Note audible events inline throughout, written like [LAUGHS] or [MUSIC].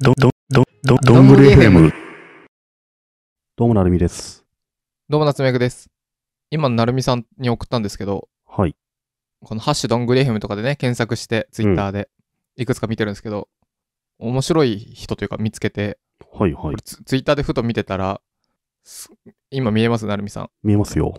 ど、ど、ど、ど、どんぐり FM。どうもなるみです。どうも、夏目ぐです。今なるみさんに送ったんですけど、はい。このハッシュどんぐり FM とかでね、検索して、ツイッターでいくつか見てるんですけど、面白い人というか見つけて、はいはいツツイッターでふと見てたら、す今見えます、なるみさん。見えますよ。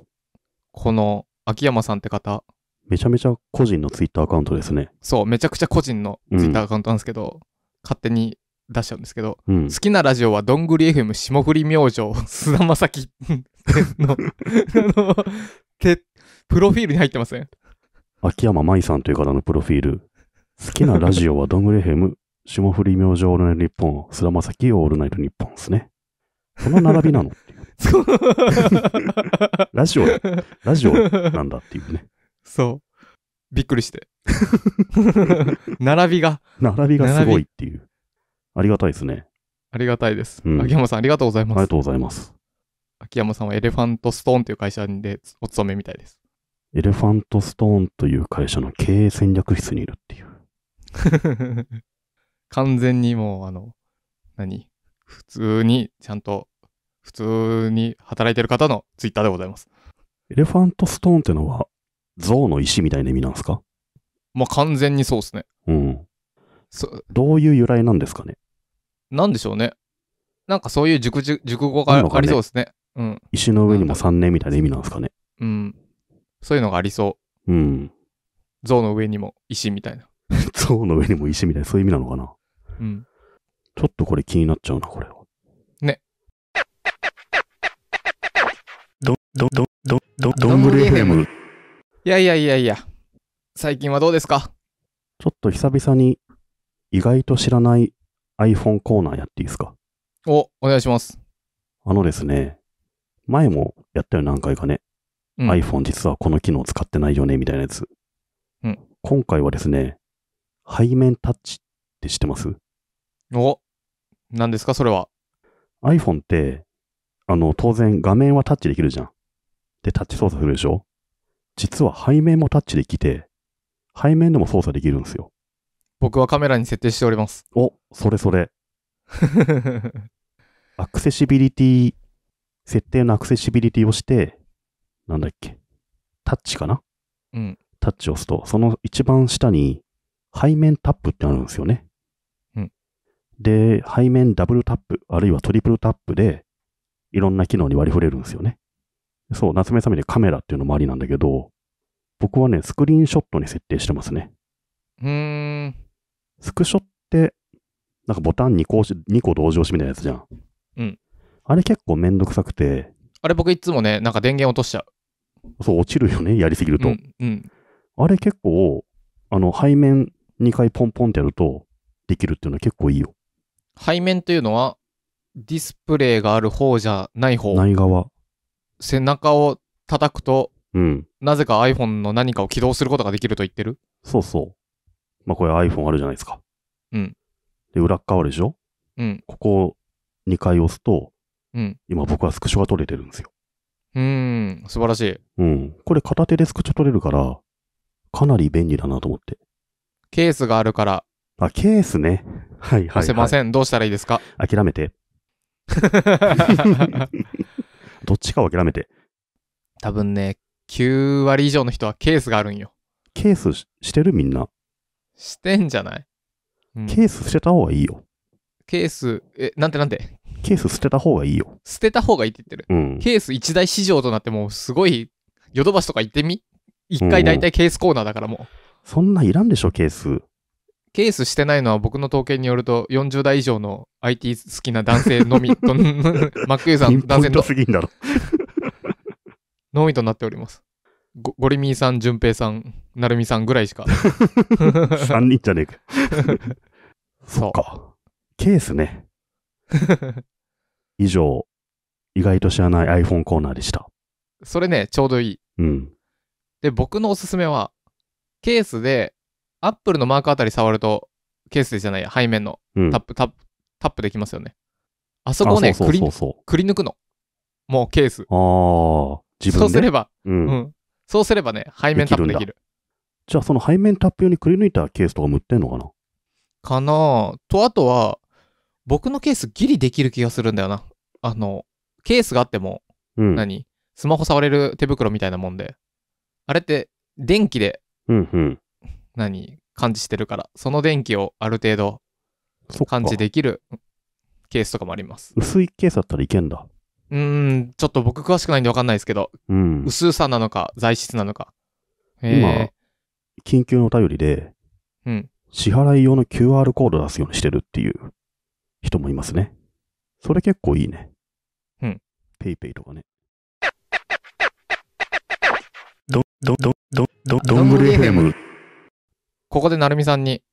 この秋山さんって方、めちゃめちゃ個人のツイッターアカウントですね。そう、めちゃくちゃ個人のツイッターアカウントなんですけど、勝手に出しちゃうんですけど、うん好きなラジオはどんぐり FM 霜降り明星菅田将暉のの [LAUGHS] てプロフィールに入ってません秋山舞さんという方のプロフィール。好きなラジオはどんぐり FM、霜降り明星オールナイト日本、菅田将暉オールナイト日本ですね。その並びなの [LAUGHS] ラジオ、ラジオなんだっていうね。そうびっくりして [LAUGHS] 並びが並びがすごいっていう。ありがたいですね。ありがたいです。うん、秋山さん、ありがとうございます。ありがとうございます。秋山さんはエレファントストーンという会社でお勤めみたいです。エレファントストーンという会社の経営戦略室にいるっていう。[LAUGHS] 完全にもう、あの、何普通に、ちゃんと、普通に働いてる方のツイッターでございます。エレファントストーンってのは、象の石みたいな意味なんですかまあ、完全にそうですね。うん。どういう由来なんですかねなんでしょうね。なんかそういう熟熟熟語がありそうですね。うん。石の上にも3年みたいな意味なんですかね。うん。そういうのがありそう。うん。像の上にも石みたいな。[LAUGHS] 像の上にも石みたいな、そういう意味なのかな。うん。ちょっとこれ気になっちゃうな、これは。ね。ど、ど、ど、ど、ど、どんぐり FM。いやいやいやいや。最近はどうですかちょっと久々に意外と知らない iPhone コーナーやっていいですかお、お願いします。あのですね、前もやったよ何回かね、うん、iPhone 実はこの機能使ってないよね、みたいなやつ。うん。今回はですね、背面タッチって知ってますお、何ですか、それは。iPhone って、あの、当然画面はタッチできるじゃん。で、タッチ操作するでしょ実は背面もタッチできて、背面でも操作できるんですよ。僕はカメラに設定しております。お、それそれ。[LAUGHS] アクセシビリティ、設定のアクセシビリティをして、なんだっけ、タッチかなうん。タッチを押すと、その一番下に、背面タップってあるんですよね。うん。で、背面ダブルタップ、あるいはトリプルタップで、いろんな機能に割り振れるんですよね。そう、夏目さみでカメラっていうのもありなんだけど、僕はね、スクリーンショットに設定してますね。うーん。スクショって、なんかボタン2個 ,2 個同時押しみたいなやつじゃん。うん。あれ結構めんどくさくて。あれ僕いつもね、なんか電源落としちゃう。そう、落ちるよね、やりすぎると。うん、うん、あれ結構、あの、背面2回ポンポンってやると、できるっていうのは結構いいよ。背面というのは、ディスプレイがある方じゃない方。ない側。背中を叩くと、うん、なぜか iPhone の何かを起動することができると言ってるそうそう。まあこれ iPhone あるじゃないですか。うん。で、裏っ側あるでしょうん。ここを2回押すと、うん。今僕はスクショが取れてるんですよ。うーん。素晴らしい。うん。これ片手でスクショ取れるから、かなり便利だなと思って。ケースがあるから、あ、ケースね。はいはい、はい。せません。どうしたらいいですか諦めて。[LAUGHS] どっちかを諦めて。多分ね、9割以上の人はケースがあるんよ。ケースししてるみんな。してんじゃない、うん、ケース捨てた方がいいよ。ケース、え、なんてなんてケース捨てた方がいいよ。捨てた方がいいって言ってる。うん、ケース一大市場となってもうすごい、ヨドバシとか行ってみ一回大体ケースコーナーだからもう。うん、そんないらんでしょ、ケース。ケースしてないのは僕の統計によると40代以上の IT 好きな男性のみと [LAUGHS] マックユーザーの男性の [LAUGHS] のみとなっております。ゴリミーさん、淳平さん、なるみさんぐらいしか。3人じゃねえか。[LAUGHS] そっか。ケースね。[LAUGHS] 以上、意外と知らない iPhone コーナーでした。それね、ちょうどいい。うん。で、僕のおすすめは、ケースで、アップルのマークあたり触ると、ケースでじゃないや、背面の、うん、タップ、タップ、タップできますよね。あそこをね、くり抜くの。もうケース。ああ。自分で。そうすれば、うん、うん。そうすればね、背面タップできる。じゃあ、その背面タップ用にくり抜いたケースとかも売ってんのかなかなと、あとは、僕のケースギリできる気がするんだよな。あの、ケースがあっても、うん、何スマホ触れる手袋みたいなもんで。あれって、電気で、うんうん、何感知してるから、その電気をある程度感知できるケースとかもあります。薄いケースだったらいけんだ。うん、ちょっと僕詳しくないんでわかんないですけど、うん、薄さなのか、材質なのか。え今、緊急のお便りで、うん。支払い用の QR コード出すようにしてるっていう人もいますね。それ結構いいね。うん。ペイペイとかね。ど、ど、ど、ど、ど、どんぐり FM。ここでなるみさんに、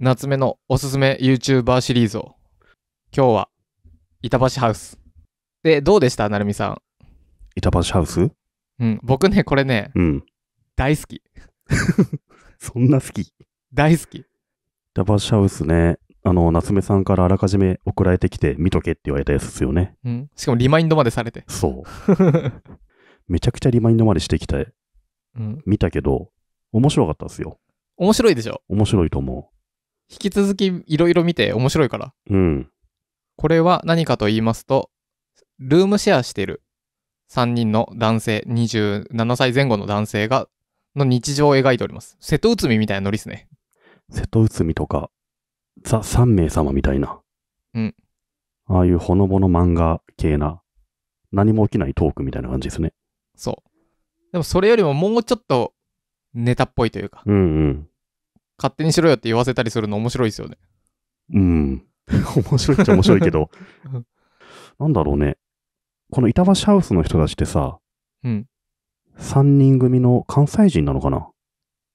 夏目のおすすめ YouTuber シリーズを、今日は、板橋ハウス。で、どうでしたなるみさん。板橋ハウスうん。僕ね、これね、うん。大好き。[LAUGHS] そんな好き。大好き。板橋ハウスね、あの、夏目さんからあらかじめ送られてきて見とけって言われたやつですよね。うん。しかもリマインドまでされて。そう。[LAUGHS] めちゃくちゃリマインドまでしてきて、うん。見たけど、面白かったですよ。面白いでしょ面白いと思う。引き続きいろいろ見て面白いから。うん。これは何かと言いますと、ルームシェアしてる3人の男性、27歳前後の男性が、の日常を描いております。瀬戸内海みたいなノリですね。瀬戸内海とか、ザ・三名様みたいな。うん。ああいうほのぼの漫画系な、何も起きないトークみたいな感じですね。そう。でもそれよりももうちょっとネタっぽいというか。うんうん。勝手にしろよって言わせたりするの面白いですよね。うん。[LAUGHS] 面白いっちゃ面白いけど、[LAUGHS] なんだろうね。この板橋ハウスの人たちってさ、うん。3人組の関西人なのかな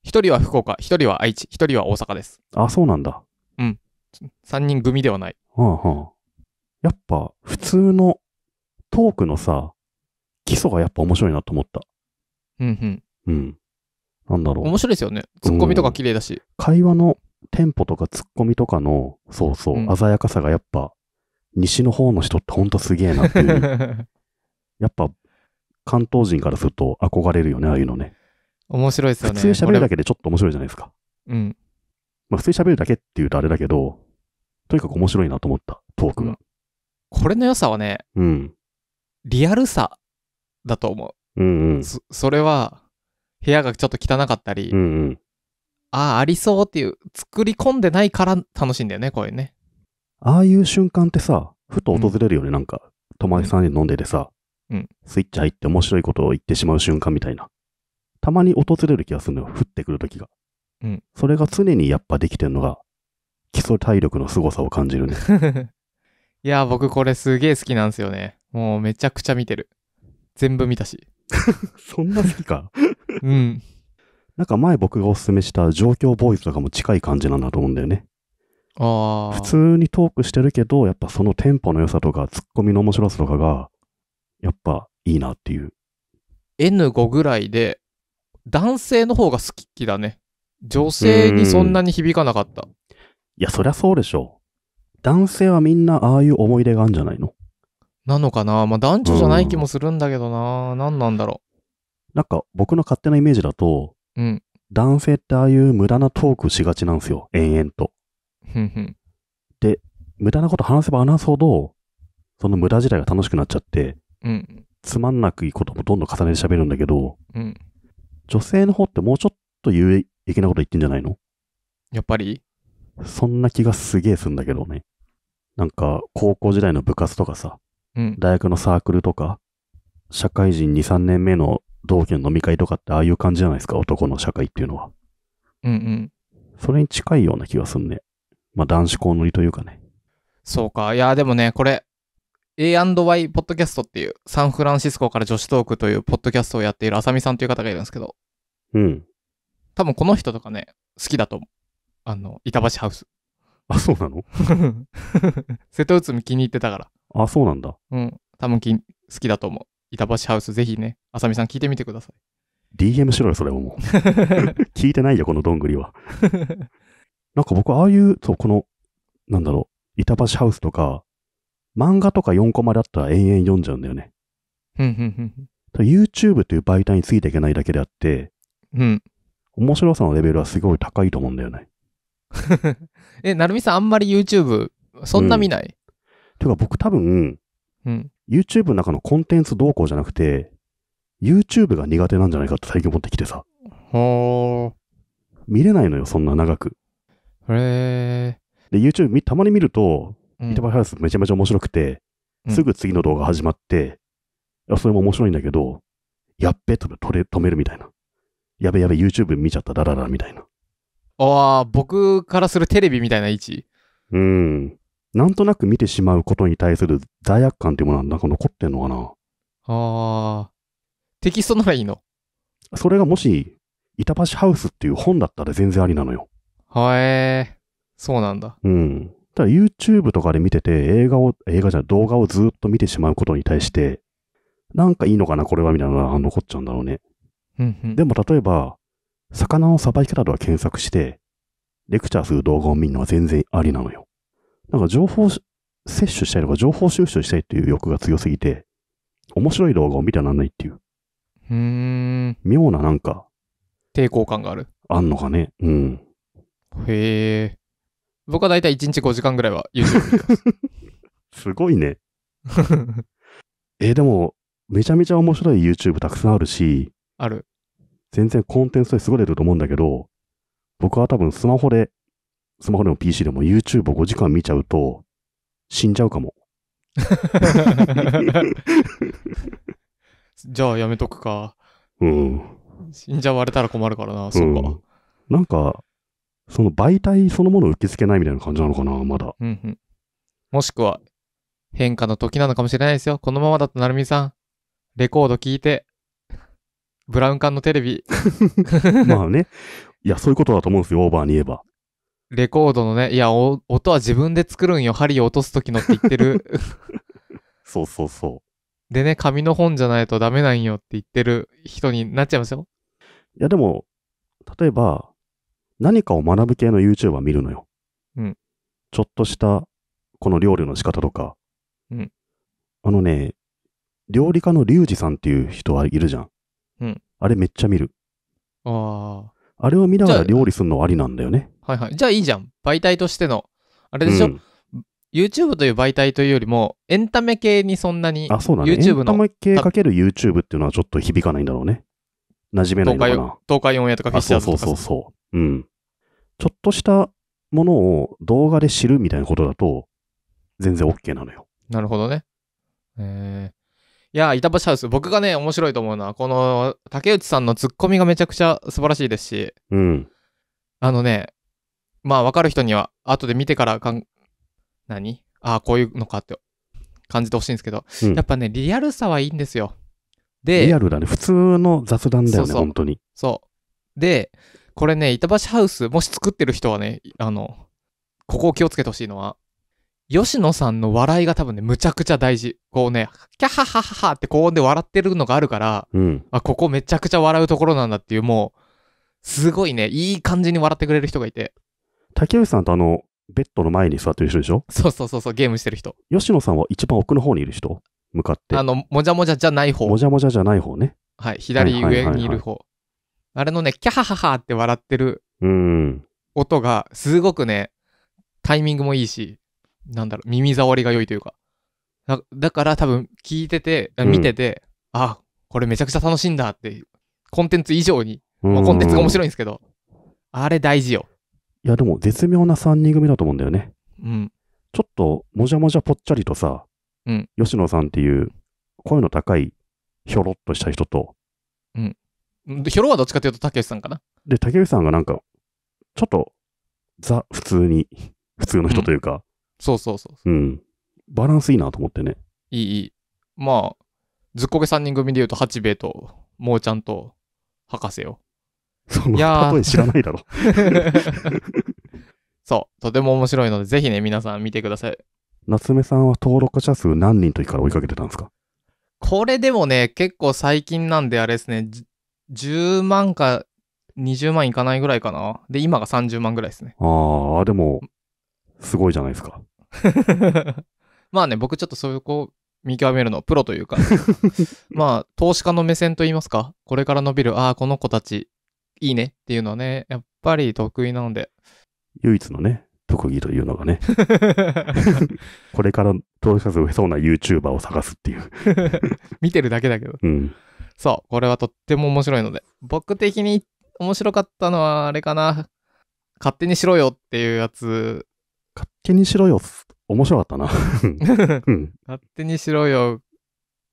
一人は福岡、一人は愛知、一人は大阪です。あ、そうなんだ。うん。3人組ではない。うんうん。やっぱ、普通のトークのさ、基礎がやっぱ面白いなと思った。うんうん。なんだろう。面白いですよね。ツッコミとか綺麗だし。会話のテンポとかツッコミとかの、そうそう、うん鮮やかさがやっぱ西の方の人ってほんとすげえなっていう。[LAUGHS] やっぱ、関東人からすると憧れるよね、ああいうのね。面白いですよね。普通喋るだけでちょっと面白いじゃないですか。うん。まあ、普通喋るだけって言うとあれだけど、とにかく面白いなと思った、トークが。うん、これの良さはね、うん。リアルさだと思う。うんうん。そそれは、部屋がちょっと汚かったり、うんうん。ああ、ありそうっていう、作り込んでないから楽しいんだよね、こういうね。ああいう瞬間ってさ、ふと訪れるよね、うん、なんか、友達さんに飲んでてさ、うん、スイッチ入って面白いことを言ってしまう瞬間みたいな。たまに訪れる気がするのよ、降ってくるときが。うん、それが常にやっぱできてるのが、基礎体力の凄さを感じるね。[LAUGHS] いや、僕これすげえ好きなんですよね。もうめちゃくちゃ見てる。全部見たし。[LAUGHS] そんな好きかうん。なんか前僕がおすすめした状況ボーイズとかも近い感じなんだと思うんだよね。普通にトークしてるけど、やっぱそのテンポの良さとか、ツッコミの面白さとかが、やっぱいいなっていう。N5 ぐらいで、男性の方が好きだね。女性にそんなに響かなかった。いや、そりゃそうでしょう。男性はみんなああいう思い出があるんじゃないのなのかなまあ男女じゃない気もするんだけどな。何なんだろう。なんか僕の勝手なイメージだと、うん、男性ってああいう無駄なトークしがちなんですよ。延々と。で、無駄なこと話せば話すほど、その無駄自体が楽しくなっちゃって、うん、つまんなくいいこともどんどん重ねて喋るんだけど、うん、女性の方ってもうちょっと有益なこと言ってんじゃないのやっぱりそんな気がすげえすんだけどね。なんか、高校時代の部活とかさ、うん、大学のサークルとか、社会人2、3年目の同期の飲み会とかってああいう感じじゃないですか、男の社会っていうのは。うんうん。それに近いような気がすんね。まあ、男子校乗りというかね。そうか。いや、でもね、これ、A&Y ポッドキャストっていう、サンフランシスコから女子トークというポッドキャストをやっているあさみさんという方がいるんですけど。うん。多分この人とかね、好きだと思う。あの、板橋ハウス。あ、そうなの [LAUGHS] 瀬戸内海気に入ってたから。あ、そうなんだ。うん。多分き好きだと思う。板橋ハウス、ぜひね、あさみさん聞いてみてください。DM しろよ、それももう。[LAUGHS] 聞いてないよ、このどんぐりは。[LAUGHS] なんか僕、ああいう、そう、この、なんだろう、板橋ハウスとか、漫画とか4コマだったら延々読んじゃうんだよね。YouTube という媒体についていけないだけであって、うん。面白さのレベルはすごい高いと思うんだよね。[LAUGHS] え、なるみさん、あんまり YouTube、そんな見ない、うん、てか僕多分、うん、YouTube の中のコンテンツ動向じゃなくて、YouTube が苦手なんじゃないかって最近思ってきてさ。は見れないのよ、そんな長く。へで、YouTube たまに見ると、板橋バイハウスめちゃめちゃ面白くて、すぐ次の動画始まって、うん、それも面白いんだけど、やっべ、と止めるみたいな。やべやべ、YouTube 見ちゃった、だらだらみたいな。ああ、僕からするテレビみたいな位置。うん。なんとなく見てしまうことに対する罪悪感っていうものはなんか残ってんのかな。ああ。テキストならいいのそれがもし、板橋ハウスっていう本だったら全然ありなのよ。はえー、そうなんだ。うん。ただ YouTube とかで見てて、映画を、映画じゃない、動画をずっと見てしまうことに対して、なんかいいのかな、これは、みたいなのが残っちゃうんだろうね。うんうん、でも例えば、魚のさばき方とか検索して、レクチャーする動画を見るのは全然ありなのよ。なんか情報摂取したいとか、情報収集したいっていう欲が強すぎて、面白い動画を見てらなんないっていう。うん。妙ななんか。抵抗感がある。あんのかね。うん。へえ。僕はだいたい1日5時間ぐらいは YouTube [LAUGHS] すごいね。えーでも、めちゃめちゃ面白い YouTube たくさんあるし、ある。全然コンテンツで優れてると思うんだけど、僕は多分スマホで、スマホでも PC でも YouTube 5時間見ちゃうと、死んじゃうかも。[LAUGHS] じゃあやめとくか。うん。死んじゃわれたら困るからな、そっか。うんなんか、その媒体そのものを受け付けないみたいな感じなのかな、まだ。うんうん。もしくは、変化の時なのかもしれないですよ。このままだと、なるみさん、レコード聞いて、ブラウン管のテレビ。[LAUGHS] [LAUGHS] まあね。いや、そういうことだと思うんですよ、オーバーに言えば。レコードのね、いや、音は自分で作るんよ、針を落とす時のって言ってる。[LAUGHS] そうそうそう。でね、紙の本じゃないとダメなんよって言ってる人になっちゃいますよ。いや、でも、例えば、何かを学ぶ系の YouTuber 見るのよ。うん。ちょっとした、この料理の仕方とか。うん。あのね、料理家のリュウジさんっていう人はいるじゃん。うん。あれめっちゃ見る。ああ。あれを見ながら料理するのありなんだよね。はいはい。じゃあいいじゃん。媒体としての。あれでしょ、うん YouTube という媒体というよりも、エンタメ系にそんなに、あ、そうだね。YouTube の。エンタメ系かける YouTube っていうのはちょっと響かないんだろうね。馴染めないのかな。東海東海オンエアとかフィッシャーとか。そうそうそうそうん。ちょっとしたものを動画で知るみたいなことだと、全然 OK なのよ。なるほどね。えー、いや、板橋ハウス、僕がね、面白いと思うのは、この竹内さんのツッコミがめちゃくちゃ素晴らしいですし、うん。あのね、まあ、わかる人には、後で見てからかん、何ああ、こういうのかって感じてほしいんですけど、うん、やっぱね、リアルさはいいんですよ。で、リアルだね。普通の雑談だよね、そうそう本当に。そう。で、これね、板橋ハウス、もし作ってる人はね、あの、ここを気をつけてほしいのは、吉野さんの笑いが多分ね、むちゃくちゃ大事。こうね、キャハハハハって高音で笑ってるのがあるから、うん、あ、ここめちゃくちゃ笑うところなんだっていう、もう、すごいね、いい感じに笑ってくれる人がいて。竹内さんとあの、ベッドの前に座ってる人でしょそうそうそうそう、ゲームしてる人。吉野さんは一番奥の方にいる人向かって。あの、もじゃもじゃじゃない方。もじゃもじゃじゃない方ね。はい、左上にいる方。はいはいはいはいあれのね、キャハハハって笑ってる音が、すごくね、タイミングもいいし、なんだろう、耳障りが良いというか。だだから多分、聞いてて、見てて、あ、これめちゃくちゃ楽しいんだって、コンテンツ以上に、まあコンテンツが面白いんですけど、あれ大事よ。い。いや、でも絶妙な3人組だと思うんだよね。うん。ちょっと、もじゃもじゃぽっちゃりとさ、うん吉野さんっていう、声の高い、ひょろっとした人と、うんで、ヒョロはどっちかというと、竹内さんかな。で、竹内さんがなんか、ちょっと、ザ、普通に、[LAUGHS] 普通の人というか、そうそうそうそう。うん。バランスいいなと思ってね。いい、いい。まあ、ずっこけ3人組で言うと、八兵衛と、もうちゃんと、博士を。そいやー例え知らないだろ。[LAUGHS] そう、とても面白いので、ぜひね、皆さん見てください。夏目さんは登録者数何人の時から追いかけてたんですかこれでもね、結構最近なんで、あれですね、10万か20万いかないぐらいかな。で、今が30万ぐらいですね。ああ、でも、すごいじゃないですか。[LAUGHS] まあね、僕ちょっとそこを見極めるのプロというか、[LAUGHS] まあ、投資家の目線といいますか、これから伸びる、ああ、この子たち、いいねっていうのはね、やっぱり得意なので。唯一のね、特技というのがね、[LAUGHS] これから投資家数増えそうな YouTuber を探すっていう。見てるだけだけど。うん。そう、これはとっても面白いので。僕的に面白かったのは、あれかな。勝手にしろよっていうやつ。勝手にしろよ。面白かったな。[LAUGHS] うん、勝手にしろよ。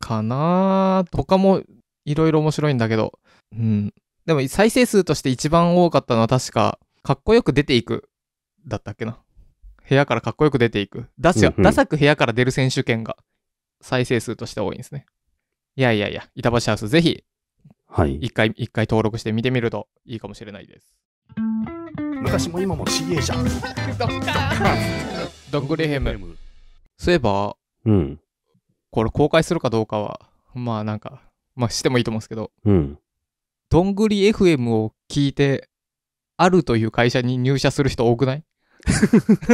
かな他もいろいろ面白いんだけど。うん。でも再生数として一番多かったのは確か、かっこよく出ていく。だったっけな。部屋からかっこよく出ていく。ダサく部屋から出る選手権が再生数として多いんですね。いやいやいや、板橋ハウスぜひ、はい。一回、一回登録して見てみるといいかもしれないです。昔も今も CA じゃん。ドッカードッグレヘム。そういえば、うん。これ公開するかどうかは、まあなんか、まあしてもいいと思うんですけど、うん。どんぐり FM を聞いて、あるという会社に入社する人多くない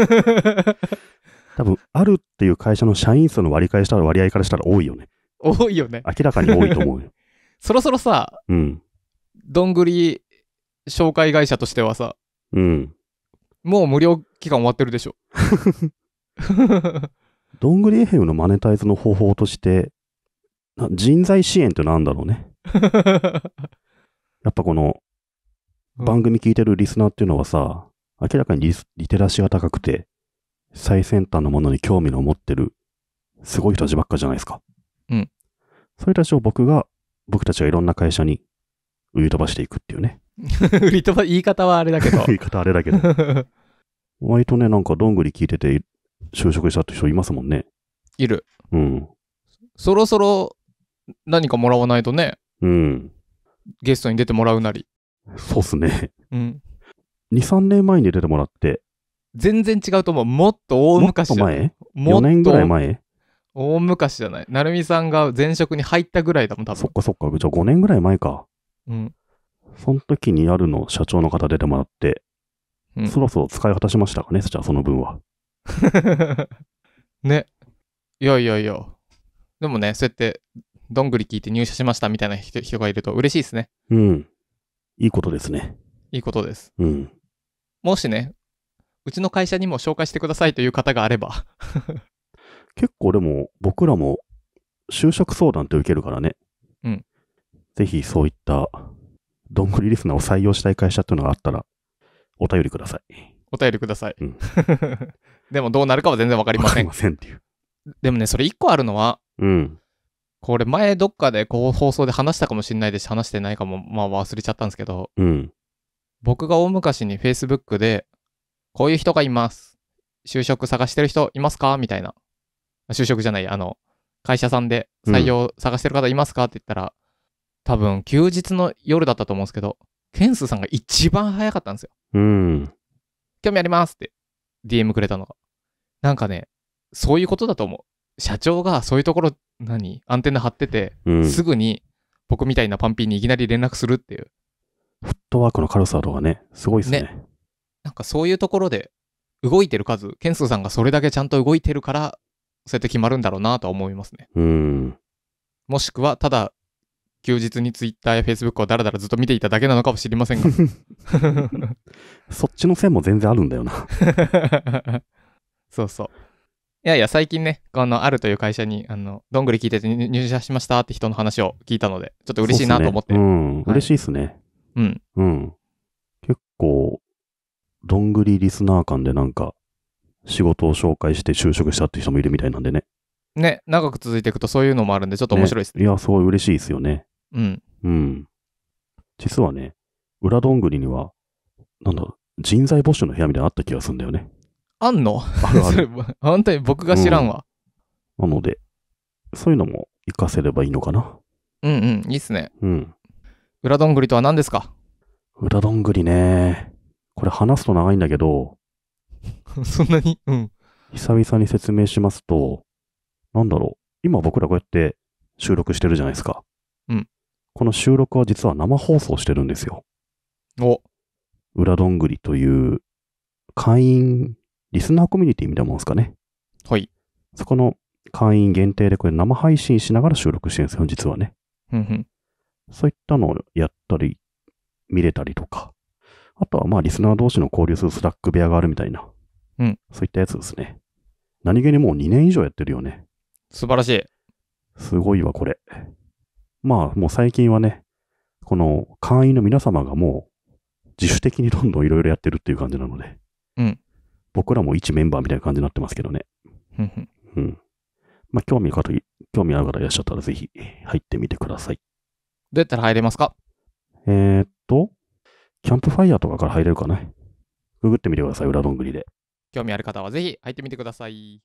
[LAUGHS] 多分、あるっていう会社の社員数の割り返した割合からしたら多いよね。多いよね。明らかに多いと思うよ。[LAUGHS] そろそろさ、うん。どんぐり紹介会社としてはさ、うん。もう無料期間終わってるでしょ。[LAUGHS] どんぐり FM のマネタイズの方法として、人材支援ってなんだろうね。[LAUGHS] やっぱこの、番組聞いてるリスナーっていうのはさ、明らかにリリテラシーが高くて、最先端のものに興味の持ってる、すごい人たちばっかじゃないですか。うん。それたちを僕が、僕たちがいろんな会社に売り飛ばしていくっていうね。[LAUGHS] 売り飛ば、言い方はあれだけど。[LAUGHS] 言い方あれだけど。[LAUGHS] 割とね、なんかどんぐり聞いてて、就職したって人いますもんね。いる。うん。そろそろ何かもらわないとね。うん。ゲストに出てもらうなり。そうっすね。うん。2、3年前に出てもらって。全然違うと思う。もっと大昔。もっと前 ?4 年ぐらい前大昔じゃない。成美さんが前職に入ったぐらいだもん、多分。そっかそっか。じゃあ5年ぐらい前か。うん。その時にあるの社長の方出てもらって、うん、そろそろ使い果たしましたかね、じゃあその分は。[LAUGHS] ね。いやいやいや。でもね、そうやって、どんぐり聞いて入社しましたみたいな人がいると嬉しいですね。うん。いいことですね。いいことです。うん。もしね、うちの会社にも紹介してくださいという方があれば結構でも僕らも就職相談って受けるからね。うん。ぜひそういったどんぐりリスナーを採用したい会社っていうのがあったらお便りください。お便りください。うん、[LAUGHS] でもどうなるかは全然わかりません。わかりませんっていう。でもね、それ一個あるのは、うん。これ前どっかでこう放送で話したかもしれないですし、話してないかも、まあ忘れちゃったんですけど、うん。僕が大昔に Facebook で、こういう人がいます。就職探してる人いますかみたいな就職じゃない、あの、会社さんで採用探してる方いますかって言ったら、多分休日の夜だったと思うんですけど、ケンスさんが一番早かったんですよ。うん。興味ありますって DM くれたのが。なんかね、そういうことだと思う。社長がそういうところ、何アンテナ張ってて、うん、すぐに僕みたいなパンピーにいきなり連絡するっていう。フットワークの軽さとかね、すごいですね。ねなんかそういうところで動いてる数、ケンスさんがそれだけちゃんと動いてるからそうやって決まるんだろうなとは思いますね。うん。もしくは、ただ、休日に Twitter や Facebook をだらだらずっと見ていただけなのかもしれませんが。[LAUGHS] そっちの線も全然あるんだよな。[LAUGHS] そうそう。いやいや、最近ね、このあるという会社に、あの、どんぐり聞いてて入社しましたって人の話を聞いたので、ちょっと嬉しいなと思って。うね、うん、嬉しいですね。うん。うん。結構、どんぐりリスナー感でなんか、仕事を紹介して就職したっていう人もいるみたいなんでね。ね、長く続いていくとそういうのもあるんで、ちょっと面白いですね。ねいや、すごい嬉しいですよね。うん。うん。実はね、裏どんぐりには、なんだ、人材募集の部屋みたいなのあった気がするんだよね。あんのあるある。[LAUGHS] 本当に僕が知らんわ、うん、なので、そういうのも活かせればいいのかな。うんうん、いいっすね。うん。裏どんぐりとは何ですか裏どんぐりね。これ話すと長いんだけど、[LAUGHS] そんなにうん。久々に説明しますと、なんだろう。今僕らこうやって収録してるじゃないですか。うん。この収録は実は生放送してるんですよ。お、裏どんぐりという会員、リスナーコミュニティみたいなもんですかね。はい。そこの会員限定でこれ生配信しながら収録してるんですよ、実はね。うんうん。そういったのをやったり、見れたりとか。あとはまあリスナー同士の交流するスラック部屋があるみたいな。うん。そういったやつですね。何気にもう2年以上やってるよね。素晴らしい。すごいわ、これ。まあ、もう最近はね、この会員の皆様がもう自主的にどんどんいろいろやってるっていう感じなので、うん。僕らも一メンバーみたいな感じになってますけどね。うん。うん。まあ、興味ある方、興味ある方いらっしゃったらぜひ入ってみてください。どうやったら入れますかえー、っと、キャンプファイヤーとかから入れるかな。ググってみてください、裏どんぐりで。興味ある方はぜひ入ってみてください。